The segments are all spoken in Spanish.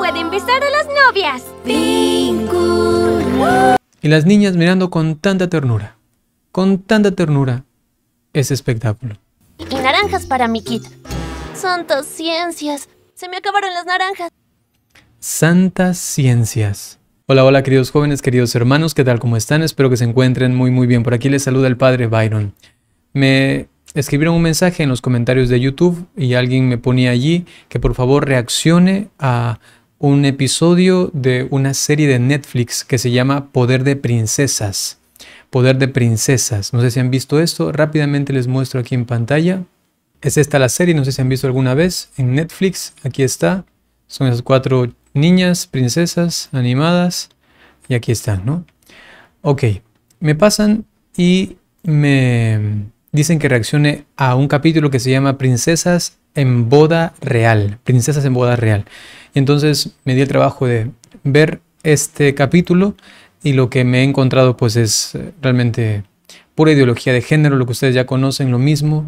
pueden besar a las novias. Y las niñas mirando con tanta ternura, con tanta ternura, ese espectáculo. Y naranjas para mi kit. Santas ciencias. Se me acabaron las naranjas. Santas ciencias. Hola, hola queridos jóvenes, queridos hermanos, ¿qué tal? ¿Cómo están? Espero que se encuentren muy muy bien. Por aquí les saluda el padre Byron. Me escribieron un mensaje en los comentarios de YouTube y alguien me ponía allí que por favor reaccione a un episodio de una serie de Netflix que se llama Poder de Princesas. Poder de Princesas. No sé si han visto esto. Rápidamente les muestro aquí en pantalla. Es esta la serie, no sé si han visto alguna vez en Netflix. Aquí está. Son esas cuatro niñas, princesas, animadas. Y aquí están, ¿no? Ok, me pasan y me dicen que reaccione a un capítulo que se llama Princesas en boda real, princesas en boda real. Entonces me di el trabajo de ver este capítulo y lo que me he encontrado pues es eh, realmente pura ideología de género, lo que ustedes ya conocen, lo mismo.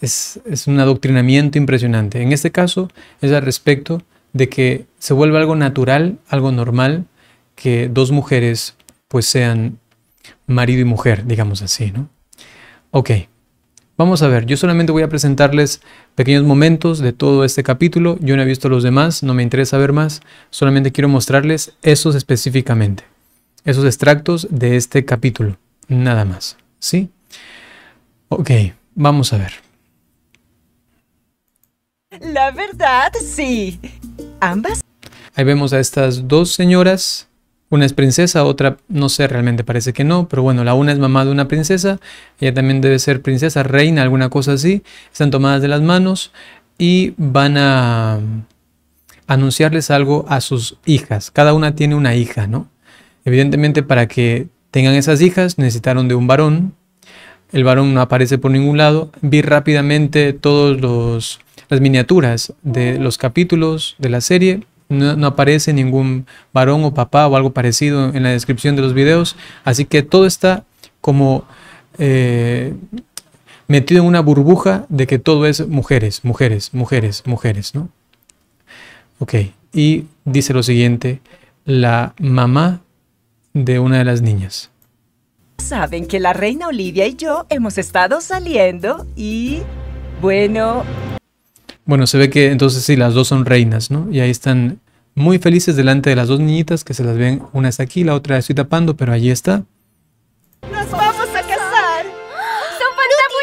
Es, un adoctrinamiento impresionante. En este caso es al respecto de que se vuelva algo natural, algo normal, que dos mujeres pues sean marido y mujer, digamos así, ¿no? Ok. Vamos a ver, yo solamente voy a presentarles pequeños momentos de todo este capítulo. Yo no he visto los demás, no me interesa ver más. Solamente quiero mostrarles esos específicamente, esos extractos de este capítulo, nada más. ¿Sí? Ok, vamos a ver. La verdad, sí. Ambas. Ahí vemos a estas dos señoras una es princesa, otra no sé, realmente parece que no, pero bueno, la una es mamá de una princesa, ella también debe ser princesa, reina, alguna cosa así. Están tomadas de las manos y van a mm, anunciarles algo a sus hijas. Cada una tiene una hija, ¿no? Evidentemente para que tengan esas hijas necesitaron de un varón. El varón no aparece por ningún lado. Vi rápidamente todas las miniaturas de los capítulos de la serie no, aparece ningún varón o papá o algo parecido en la descripción de los videos, así que todo está como eh, metido en una burbuja de que todo es mujeres, mujeres, mujeres, mujeres, ¿no? Ok, y dice lo siguiente, la mamá de una de las niñas. Saben que la reina Olivia y yo hemos estado saliendo y... Bueno, bueno, se ve que entonces sí, las dos son reinas, ¿no? Y ahí están muy felices delante de las dos niñitas que se las ven. Una está aquí, la otra estoy tapando, pero allí está. ¡Nos vamos a casar! ¡Son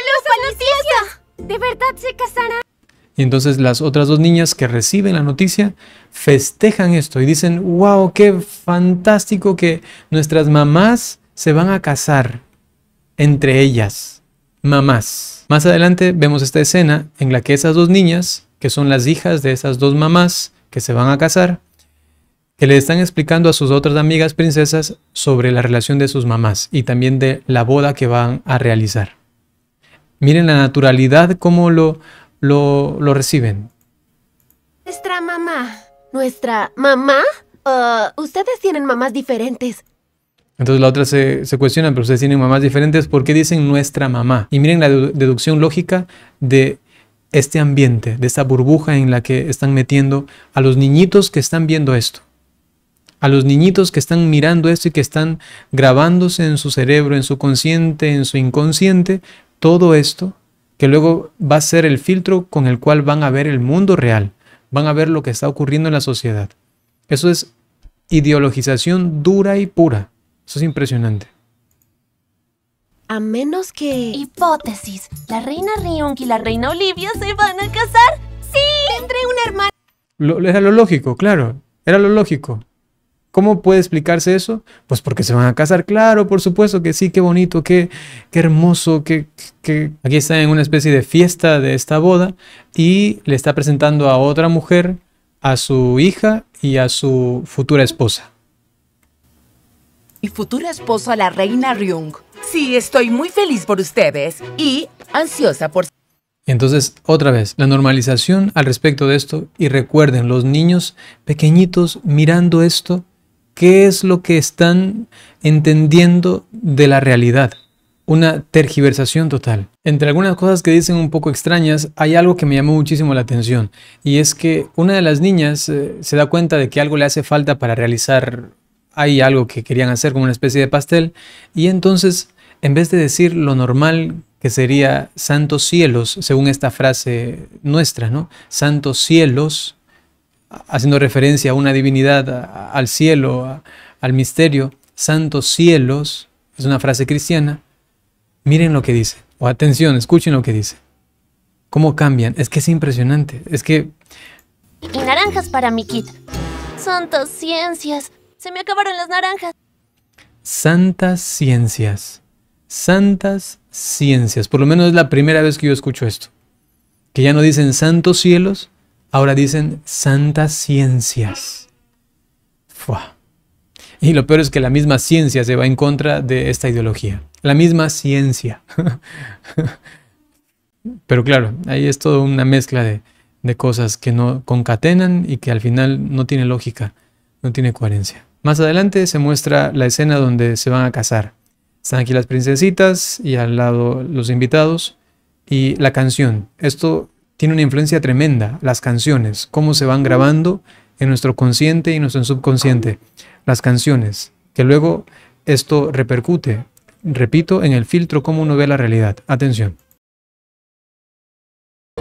las noticias! ¿De verdad se casarán? Y entonces las otras dos niñas que reciben la noticia festejan esto y dicen, wow, qué fantástico que nuestras mamás se van a casar entre ellas mamás. Más adelante vemos esta escena en la que esas dos niñas, que son las hijas de esas dos mamás que se van a casar, que le están explicando a sus otras amigas princesas sobre la relación de sus mamás y también de la boda que van a realizar. Miren la naturalidad cómo lo, lo, reciben. Nuestra mamá. ¿Nuestra mamá? Ah, ustedes tienen mamás diferentes. Entonces la otra se, cuestiona, pero ustedes tienen mamás diferentes, ¿por qué dicen nuestra mamá? Y miren la deducción lógica de este ambiente, de esta burbuja en la que están metiendo a los niñitos que están viendo esto, a los niñitos que están mirando esto y que están grabándose en su cerebro, en su consciente, en su inconsciente, todo esto que luego va a ser el filtro con el cual van a ver el mundo real, van a ver lo que está ocurriendo en la sociedad. Eso es ideologización dura y pura. Eso es impresionante. A menos que... Hipótesis. La reina Ryunk y la reina Olivia se van a casar. ¡Sí! Entre una hermana... era lo lógico, claro. Era lo lógico. ¿Cómo puede explicarse eso? Pues porque se van a casar, claro, por supuesto que sí, qué bonito, qué, qué hermoso, qué... Aquí está en una especie de fiesta de esta boda y le está presentando a otra mujer, a su hija y a su futura esposa y futura esposa la reina Ryung. Sí, estoy muy feliz por ustedes y ansiosa por... Entonces, otra vez, la normalización al respecto de esto y recuerden, los niños pequeñitos mirando esto, ¿qué es lo que están entendiendo de la realidad? Una tergiversación total. Entre algunas cosas que dicen un poco extrañas, hay algo que me llamó muchísimo la atención, y es que una de las niñas eh, se da cuenta de que algo le hace falta para realizar hay algo que querían hacer como una especie de pastel y entonces en vez de decir lo normal que sería santos cielos, según esta frase nuestra, ¿no? Santos cielos, haciendo referencia a una divinidad, al cielo, al misterio, santos cielos, es una frase cristiana, miren lo que dice, o atención, escuchen lo que dice. ¿Cómo cambian? Es que es impresionante, es que... Y naranjas para mi kit. Santos ciencias, se me acabaron las naranjas. Santas ciencias. Santas ciencias. Por lo menos es la primera vez que yo escucho esto. Que ya no dicen santos cielos, ahora dicen santas ciencias. Y lo peor es que la misma ciencia se va en contra de esta ideología. La misma ciencia. Pero claro, ahí es toda una mezcla de cosas que no concatenan y que al final no tiene lógica, no tiene coherencia. Más adelante se muestra la escena donde se van a casar. Están aquí las princesitas y al lado los invitados y la canción. Esto tiene una influencia tremenda, las canciones, cómo se van grabando en nuestro consciente y nuestro subconsciente, las canciones, que luego esto repercute, repito, en el filtro cómo uno ve la realidad. Atención.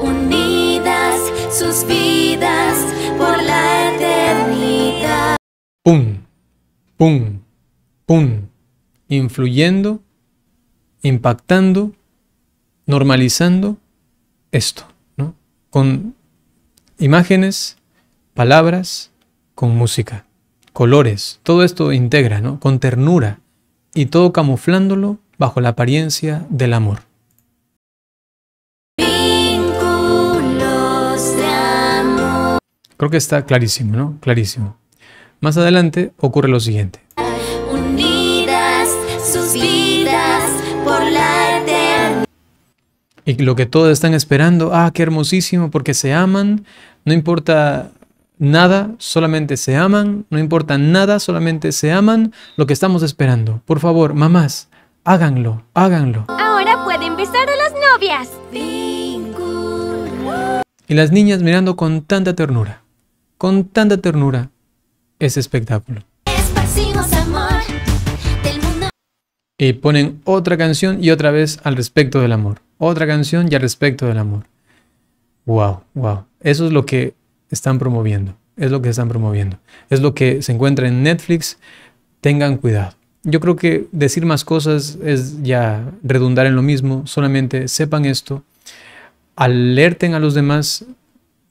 Unidas sus vidas por la eternidad. Un pum, pum, influyendo, impactando, normalizando esto, ¿no? Con imágenes, palabras, con música, colores, todo esto integra, ¿no? Con ternura y todo camuflándolo bajo la apariencia del amor. Creo que está clarísimo, ¿no? Clarísimo. Más adelante ocurre lo siguiente. Unidas sus vidas por la Y lo que todos están esperando, ah, qué hermosísimo, porque se aman, no importa nada, solamente se aman, no importa nada, solamente se aman, lo que estamos esperando. Por favor, mamás, háganlo, háganlo. Ahora pueden besar a las novias. Y las niñas mirando con tanta ternura, con tanta ternura, ese espectáculo. Y ponen otra canción y otra vez al respecto del amor. Otra canción y al respecto del amor. Wow, wow. Eso es lo que están promoviendo. Es lo que están promoviendo. Es lo que se encuentra en Netflix. Tengan cuidado. Yo creo que decir más cosas es ya redundar en lo mismo. Solamente sepan esto. Alerten a los demás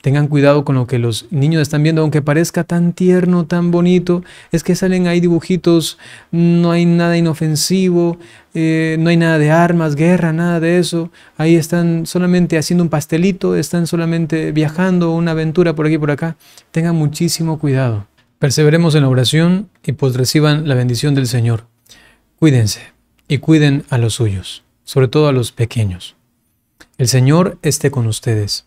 Tengan cuidado con lo que los niños están viendo, aunque parezca tan tierno, tan bonito. Es que salen ahí dibujitos, no hay nada inofensivo, eh, no hay nada de armas, guerra, nada de eso. Ahí están solamente haciendo un pastelito, están solamente viajando, una aventura por aquí y por acá. Tengan muchísimo cuidado. Perseveremos en la oración y pues reciban la bendición del Señor. Cuídense y cuiden a los suyos, sobre todo a los pequeños. El Señor esté con ustedes